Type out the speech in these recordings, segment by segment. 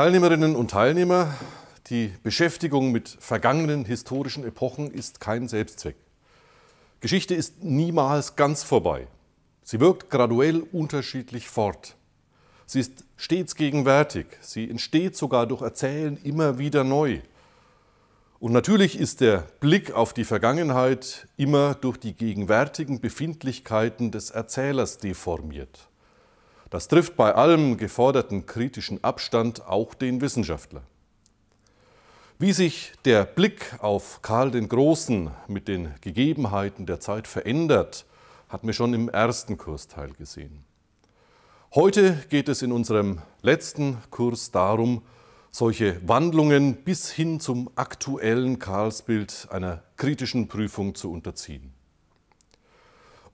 Teilnehmerinnen und Teilnehmer, die Beschäftigung mit vergangenen historischen Epochen ist kein Selbstzweck. Geschichte ist niemals ganz vorbei. Sie wirkt graduell unterschiedlich fort. Sie ist stets gegenwärtig. Sie entsteht sogar durch Erzählen immer wieder neu. Und natürlich ist der Blick auf die Vergangenheit immer durch die gegenwärtigen Befindlichkeiten des Erzählers deformiert. Das trifft bei allem geforderten kritischen Abstand auch den Wissenschaftler. Wie sich der Blick auf Karl den Großen mit den Gegebenheiten der Zeit verändert, hat mir schon im ersten Kursteil gesehen. Heute geht es in unserem letzten Kurs darum, solche Wandlungen bis hin zum aktuellen Karlsbild einer kritischen Prüfung zu unterziehen.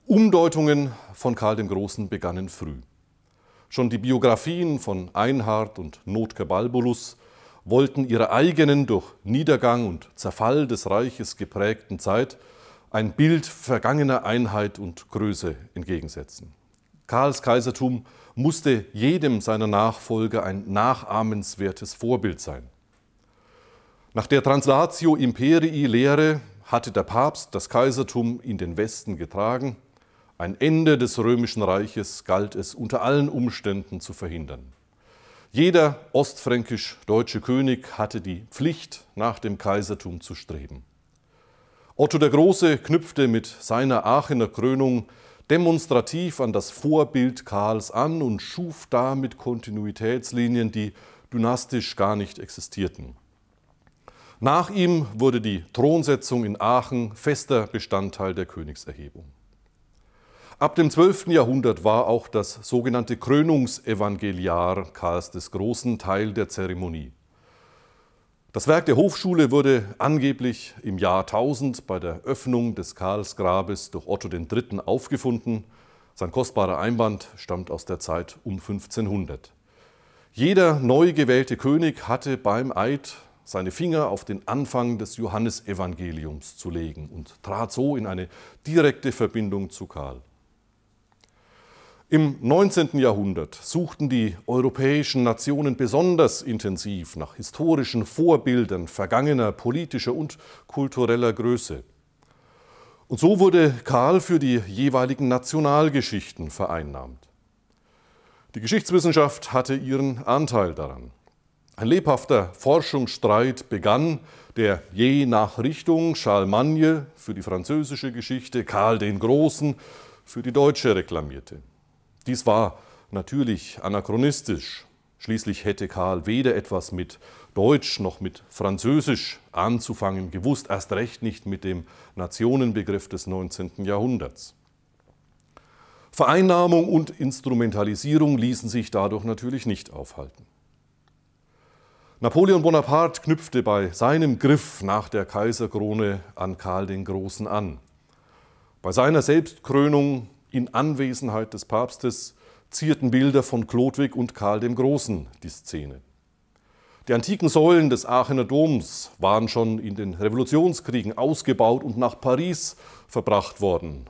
Umdeutungen von Karl dem Großen begannen früh. Schon die Biografien von Einhard und Notke Balbulus wollten ihrer eigenen durch Niedergang und Zerfall des Reiches geprägten Zeit ein Bild vergangener Einheit und Größe entgegensetzen. Karls Kaisertum musste jedem seiner Nachfolger ein nachahmenswertes Vorbild sein. Nach der Translatio Imperii Lehre hatte der Papst das Kaisertum in den Westen getragen ein Ende des römischen Reiches galt es unter allen Umständen zu verhindern. Jeder ostfränkisch-deutsche König hatte die Pflicht, nach dem Kaisertum zu streben. Otto der Große knüpfte mit seiner Aachener Krönung demonstrativ an das Vorbild Karls an und schuf damit Kontinuitätslinien, die dynastisch gar nicht existierten. Nach ihm wurde die Thronsetzung in Aachen fester Bestandteil der Königserhebung. Ab dem 12. Jahrhundert war auch das sogenannte Krönungsevangeliar Karls des Großen Teil der Zeremonie. Das Werk der Hofschule wurde angeblich im Jahr 1000 bei der Öffnung des Karlsgrabes durch Otto III. aufgefunden. Sein kostbarer Einband stammt aus der Zeit um 1500. Jeder neu gewählte König hatte beim Eid seine Finger auf den Anfang des Johannesevangeliums zu legen und trat so in eine direkte Verbindung zu Karl. Im 19. Jahrhundert suchten die europäischen Nationen besonders intensiv nach historischen Vorbildern vergangener politischer und kultureller Größe. Und so wurde Karl für die jeweiligen Nationalgeschichten vereinnahmt. Die Geschichtswissenschaft hatte ihren Anteil daran. Ein lebhafter Forschungsstreit begann, der je nach Richtung Charlemagne für die französische Geschichte, Karl den Großen für die deutsche reklamierte. Dies war natürlich anachronistisch. Schließlich hätte Karl weder etwas mit Deutsch noch mit Französisch anzufangen gewusst, erst recht nicht mit dem Nationenbegriff des 19. Jahrhunderts. Vereinnahmung und Instrumentalisierung ließen sich dadurch natürlich nicht aufhalten. Napoleon Bonaparte knüpfte bei seinem Griff nach der Kaiserkrone an Karl den Großen an. Bei seiner Selbstkrönung in Anwesenheit des Papstes zierten Bilder von Chlodwig und Karl dem Großen die Szene. Die antiken Säulen des Aachener Doms waren schon in den Revolutionskriegen ausgebaut und nach Paris verbracht worden,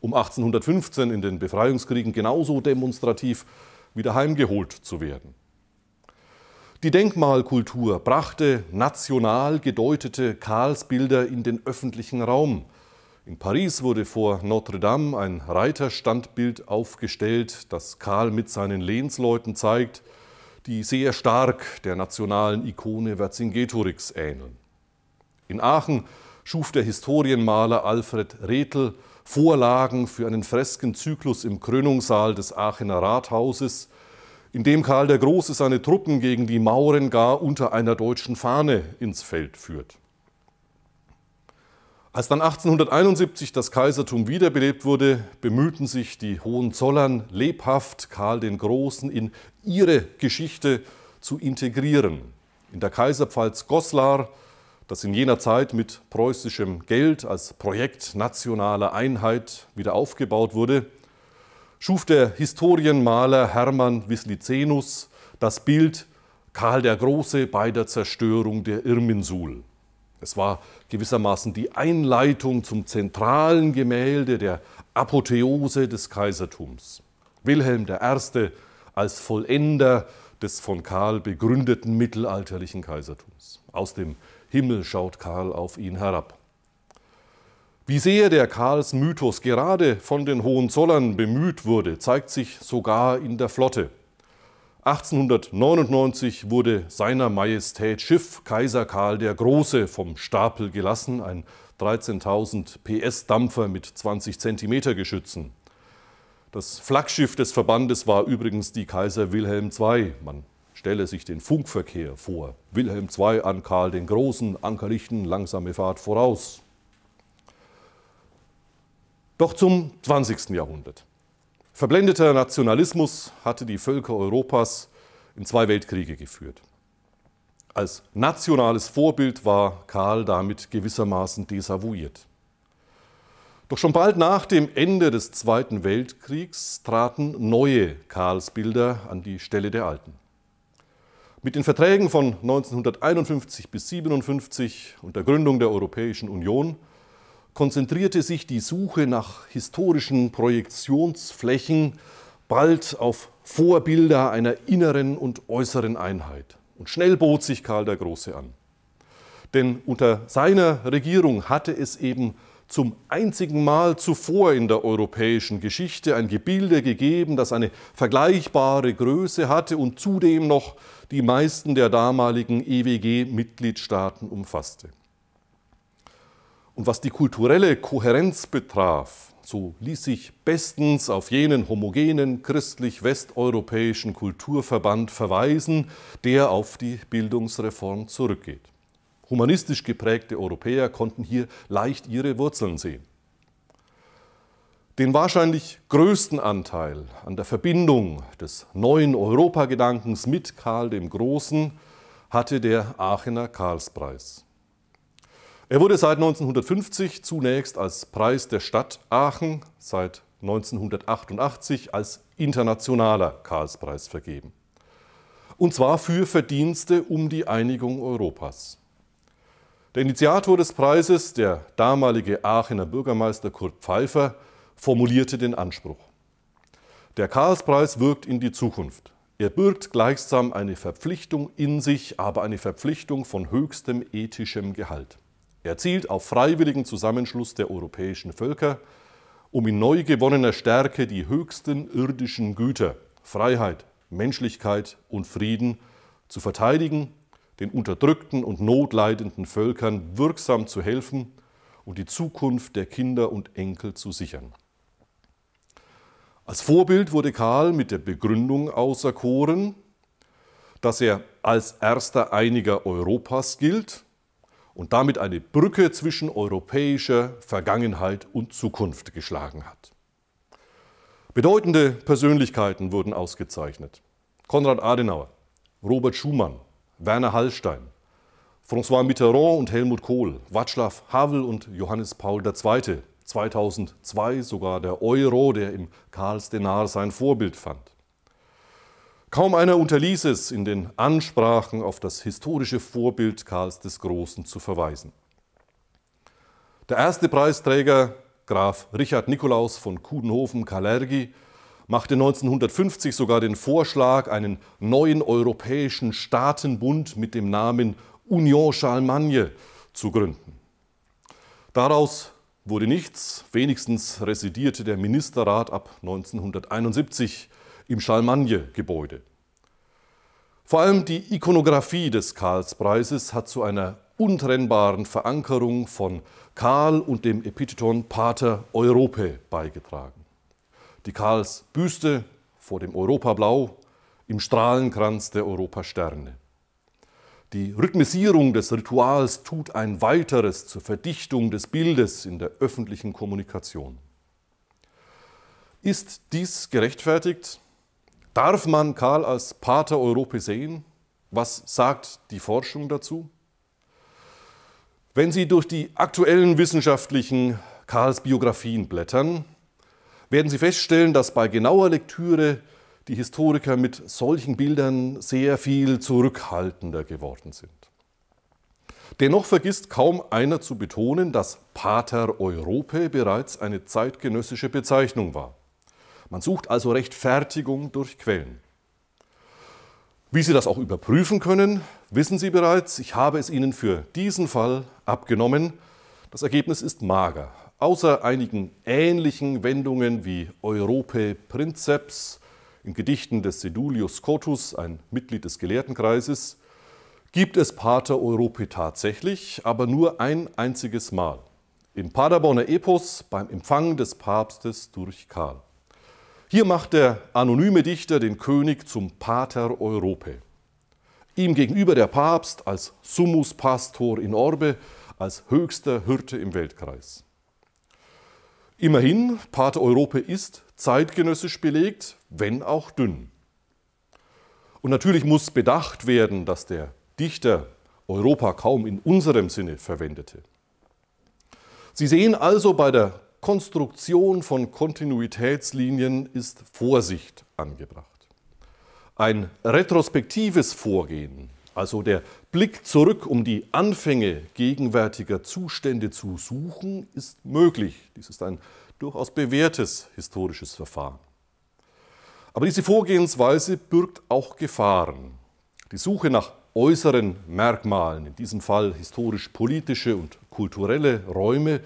um 1815 in den Befreiungskriegen genauso demonstrativ wieder heimgeholt zu werden. Die Denkmalkultur brachte national gedeutete Karlsbilder in den öffentlichen Raum – in Paris wurde vor Notre Dame ein Reiterstandbild aufgestellt, das Karl mit seinen Lehnsleuten zeigt, die sehr stark der nationalen Ikone Vercingetorix ähneln. In Aachen schuf der Historienmaler Alfred Rethel Vorlagen für einen Freskenzyklus im Krönungssaal des Aachener Rathauses, in dem Karl der Große seine Truppen gegen die Mauren gar unter einer deutschen Fahne ins Feld führt. Als dann 1871 das Kaisertum wiederbelebt wurde, bemühten sich die Hohenzollern lebhaft, Karl den Großen in ihre Geschichte zu integrieren. In der Kaiserpfalz Goslar, das in jener Zeit mit preußischem Geld als Projekt nationaler Einheit wieder aufgebaut wurde, schuf der Historienmaler Hermann Wislicenus das Bild Karl der Große bei der Zerstörung der Irminsul. Es war gewissermaßen die Einleitung zum zentralen Gemälde der Apotheose des Kaisertums. Wilhelm I. als Vollender des von Karl begründeten mittelalterlichen Kaisertums. Aus dem Himmel schaut Karl auf ihn herab. Wie sehr der Karls Mythos gerade von den Hohenzollern bemüht wurde, zeigt sich sogar in der Flotte. 1899 wurde seiner Majestät Schiff Kaiser Karl der Große vom Stapel gelassen, ein 13.000 PS Dampfer mit 20 cm Geschützen. Das Flaggschiff des Verbandes war übrigens die Kaiser Wilhelm II. Man stelle sich den Funkverkehr vor. Wilhelm II an Karl den Großen, Anker langsame Fahrt voraus. Doch zum 20. Jahrhundert. Verblendeter Nationalismus hatte die Völker Europas in zwei Weltkriege geführt. Als nationales Vorbild war Karl damit gewissermaßen desavouiert. Doch schon bald nach dem Ende des Zweiten Weltkriegs traten neue Karlsbilder an die Stelle der alten. Mit den Verträgen von 1951 bis 1957 und der Gründung der Europäischen Union konzentrierte sich die Suche nach historischen Projektionsflächen bald auf Vorbilder einer inneren und äußeren Einheit. Und schnell bot sich Karl der Große an. Denn unter seiner Regierung hatte es eben zum einzigen Mal zuvor in der europäischen Geschichte ein Gebilde gegeben, das eine vergleichbare Größe hatte und zudem noch die meisten der damaligen EWG-Mitgliedstaaten umfasste. Und was die kulturelle Kohärenz betraf, so ließ sich bestens auf jenen homogenen christlich-westeuropäischen Kulturverband verweisen, der auf die Bildungsreform zurückgeht. Humanistisch geprägte Europäer konnten hier leicht ihre Wurzeln sehen. Den wahrscheinlich größten Anteil an der Verbindung des neuen Europagedankens mit Karl dem Großen hatte der Aachener Karlspreis. Er wurde seit 1950 zunächst als Preis der Stadt Aachen, seit 1988 als internationaler Karlspreis vergeben. Und zwar für Verdienste um die Einigung Europas. Der Initiator des Preises, der damalige Aachener Bürgermeister Kurt Pfeiffer, formulierte den Anspruch. Der Karlspreis wirkt in die Zukunft. Er birgt gleichsam eine Verpflichtung in sich, aber eine Verpflichtung von höchstem ethischem Gehalt. Er zielt auf freiwilligen Zusammenschluss der europäischen Völker, um in neu gewonnener Stärke die höchsten irdischen Güter, Freiheit, Menschlichkeit und Frieden zu verteidigen, den unterdrückten und notleidenden Völkern wirksam zu helfen und die Zukunft der Kinder und Enkel zu sichern. Als Vorbild wurde Karl mit der Begründung auserkoren, dass er als erster Einiger Europas gilt und damit eine Brücke zwischen europäischer Vergangenheit und Zukunft geschlagen hat. Bedeutende Persönlichkeiten wurden ausgezeichnet. Konrad Adenauer, Robert Schumann, Werner Hallstein, François Mitterrand und Helmut Kohl, Václav Havel und Johannes Paul II. 2002 sogar der Euro, der im Karls Denar sein Vorbild fand. Kaum einer unterließ es, in den Ansprachen auf das historische Vorbild Karls des Großen zu verweisen. Der erste Preisträger, Graf Richard Nikolaus von Kudenhofen-Kalergi, machte 1950 sogar den Vorschlag, einen neuen europäischen Staatenbund mit dem Namen Union Charlemagne zu gründen. Daraus wurde nichts, wenigstens residierte der Ministerrat ab 1971 im Schalmagne-Gebäude. Vor allem die Ikonografie des Karlspreises hat zu einer untrennbaren Verankerung von Karl und dem Epitheton Pater Europe beigetragen. Die Karlsbüste vor dem Europablau im Strahlenkranz der Europasterne. Die Rhythmisierung des Rituals tut ein weiteres zur Verdichtung des Bildes in der öffentlichen Kommunikation. Ist dies gerechtfertigt? Darf man Karl als Pater Europe sehen? Was sagt die Forschung dazu? Wenn Sie durch die aktuellen wissenschaftlichen Karls Biografien blättern, werden Sie feststellen, dass bei genauer Lektüre die Historiker mit solchen Bildern sehr viel zurückhaltender geworden sind. Dennoch vergisst kaum einer zu betonen, dass Pater Europe bereits eine zeitgenössische Bezeichnung war. Man sucht also Rechtfertigung durch Quellen. Wie Sie das auch überprüfen können, wissen Sie bereits, ich habe es Ihnen für diesen Fall abgenommen. Das Ergebnis ist mager. Außer einigen ähnlichen Wendungen wie Europe Princeps in Gedichten des Sedulius Cotus, ein Mitglied des Gelehrtenkreises, gibt es Pater Europe tatsächlich, aber nur ein einziges Mal. Im Paderborner Epos beim Empfang des Papstes durch Karl. Hier macht der anonyme Dichter den König zum Pater Europe. Ihm gegenüber der Papst als Summus Pastor in Orbe, als höchster Hirte im Weltkreis. Immerhin, Pater Europe ist zeitgenössisch belegt, wenn auch dünn. Und natürlich muss bedacht werden, dass der Dichter Europa kaum in unserem Sinne verwendete. Sie sehen also bei der Konstruktion von Kontinuitätslinien ist Vorsicht angebracht. Ein retrospektives Vorgehen, also der Blick zurück, um die Anfänge gegenwärtiger Zustände zu suchen, ist möglich. Dies ist ein durchaus bewährtes historisches Verfahren. Aber diese Vorgehensweise birgt auch Gefahren. Die Suche nach äußeren Merkmalen, in diesem Fall historisch-politische und kulturelle Räume,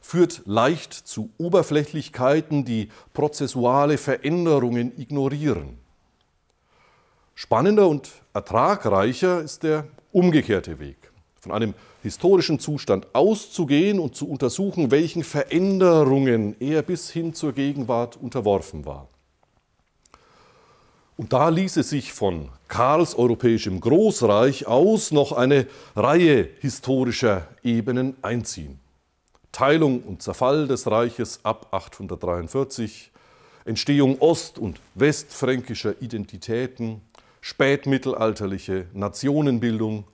führt leicht zu Oberflächlichkeiten, die prozessuale Veränderungen ignorieren. Spannender und ertragreicher ist der umgekehrte Weg. Von einem historischen Zustand auszugehen und zu untersuchen, welchen Veränderungen er bis hin zur Gegenwart unterworfen war. Und da ließe sich von Karls europäischem Großreich aus noch eine Reihe historischer Ebenen einziehen. Teilung und Zerfall des Reiches ab 843, Entstehung ost- und westfränkischer Identitäten, spätmittelalterliche Nationenbildung,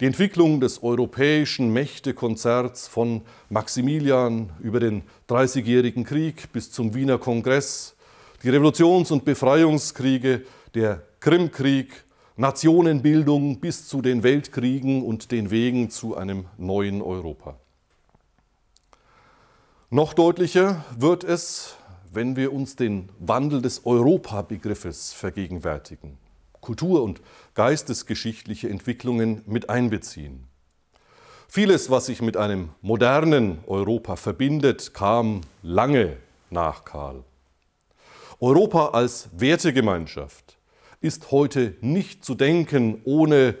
die Entwicklung des europäischen Mächtekonzerts von Maximilian über den Dreißigjährigen Krieg bis zum Wiener Kongress, die Revolutions- und Befreiungskriege, der Krimkrieg, Nationenbildung bis zu den Weltkriegen und den Wegen zu einem neuen Europa. Noch deutlicher wird es, wenn wir uns den Wandel des Europa-Begriffes vergegenwärtigen, Kultur- und geistesgeschichtliche Entwicklungen mit einbeziehen. Vieles, was sich mit einem modernen Europa verbindet, kam lange nach Karl. Europa als Wertegemeinschaft ist heute nicht zu denken ohne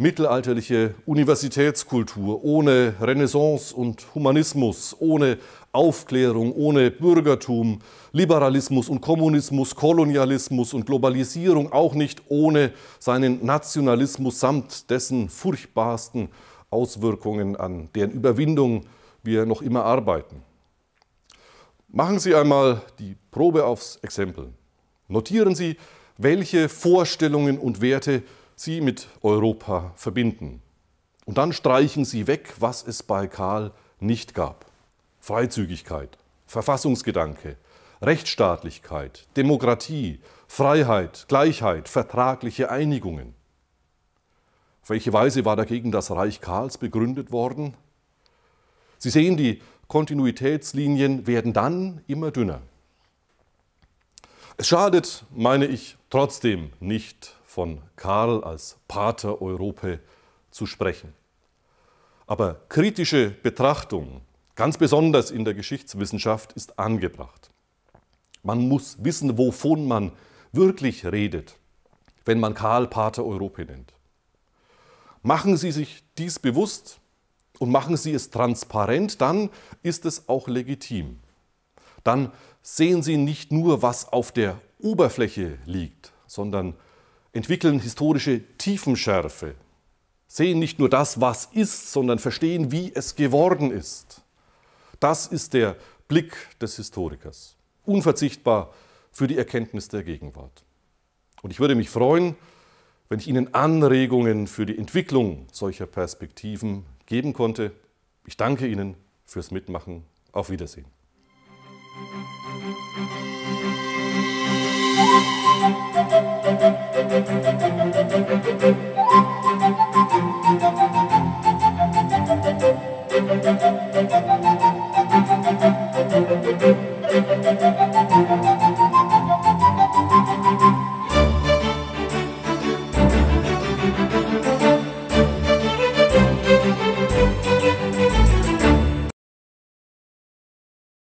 mittelalterliche Universitätskultur, ohne Renaissance und Humanismus, ohne Aufklärung ohne Bürgertum, Liberalismus und Kommunismus, Kolonialismus und Globalisierung auch nicht ohne seinen Nationalismus samt dessen furchtbarsten Auswirkungen an deren Überwindung wir noch immer arbeiten. Machen Sie einmal die Probe aufs Exempel. Notieren Sie, welche Vorstellungen und Werte Sie mit Europa verbinden. Und dann streichen Sie weg, was es bei Karl nicht gab. Freizügigkeit, Verfassungsgedanke, Rechtsstaatlichkeit, Demokratie, Freiheit, Gleichheit, vertragliche Einigungen. Auf welche Weise war dagegen das Reich Karls begründet worden? Sie sehen, die Kontinuitätslinien werden dann immer dünner. Es schadet, meine ich, trotzdem nicht von Karl als Pater Europe zu sprechen. Aber kritische Betrachtung ganz besonders in der Geschichtswissenschaft ist angebracht. Man muss wissen, wovon man wirklich redet, wenn man Karl Pater Europa nennt. Machen Sie sich dies bewusst und machen Sie es transparent, dann ist es auch legitim. Dann sehen Sie nicht nur, was auf der Oberfläche liegt, sondern entwickeln historische Tiefenschärfe, sehen nicht nur das, was ist, sondern verstehen, wie es geworden ist. Das ist der Blick des Historikers, unverzichtbar für die Erkenntnis der Gegenwart. Und ich würde mich freuen, wenn ich Ihnen Anregungen für die Entwicklung solcher Perspektiven geben konnte. Ich danke Ihnen fürs Mitmachen. Auf Wiedersehen.